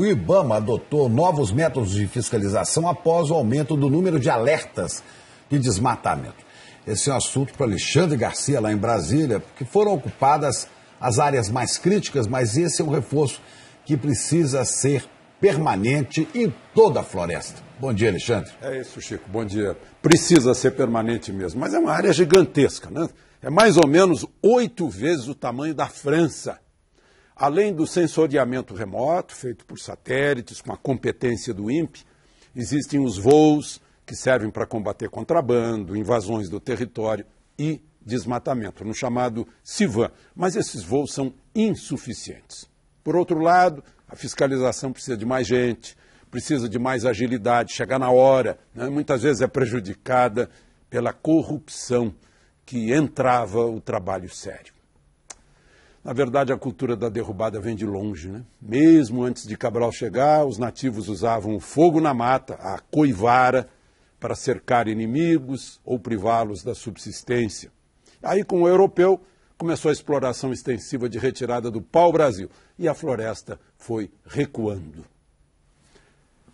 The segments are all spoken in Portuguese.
O Ibama adotou novos métodos de fiscalização após o aumento do número de alertas de desmatamento. Esse é um assunto para Alexandre Garcia, lá em Brasília, porque foram ocupadas as áreas mais críticas, mas esse é um reforço que precisa ser permanente em toda a floresta. Bom dia, Alexandre. É isso, Chico. Bom dia. Precisa ser permanente mesmo, mas é uma área gigantesca, né? É mais ou menos oito vezes o tamanho da França. Além do sensoriamento remoto, feito por satélites, com a competência do INPE, existem os voos que servem para combater contrabando, invasões do território e desmatamento, no chamado CIVAN. Mas esses voos são insuficientes. Por outro lado, a fiscalização precisa de mais gente, precisa de mais agilidade, chegar na hora. Né? Muitas vezes é prejudicada pela corrupção que entrava o trabalho sério. Na verdade, a cultura da derrubada vem de longe, né? Mesmo antes de Cabral chegar, os nativos usavam o fogo na mata, a coivara, para cercar inimigos ou privá-los da subsistência. Aí, com o europeu, começou a exploração extensiva de retirada do pau-brasil e a floresta foi recuando.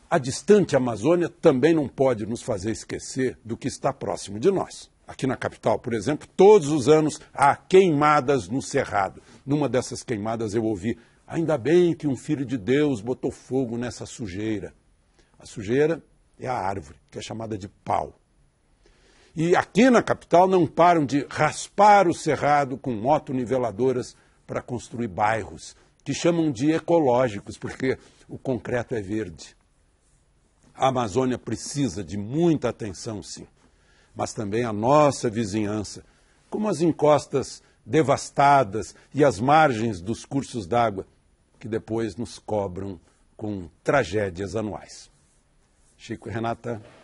A distante Amazônia também não pode nos fazer esquecer do que está próximo de nós aqui na capital, por exemplo, todos os anos há queimadas no Cerrado. Numa dessas queimadas eu ouvi: ainda bem que um filho de Deus botou fogo nessa sujeira. A sujeira é a árvore, que é chamada de pau. E aqui na capital não param de raspar o cerrado com motoniveladoras para construir bairros, que chamam de ecológicos, porque o concreto é verde. A Amazônia precisa de muita atenção, sim mas também a nossa vizinhança, como as encostas devastadas e as margens dos cursos d'água, que depois nos cobram com tragédias anuais. Chico e Renata.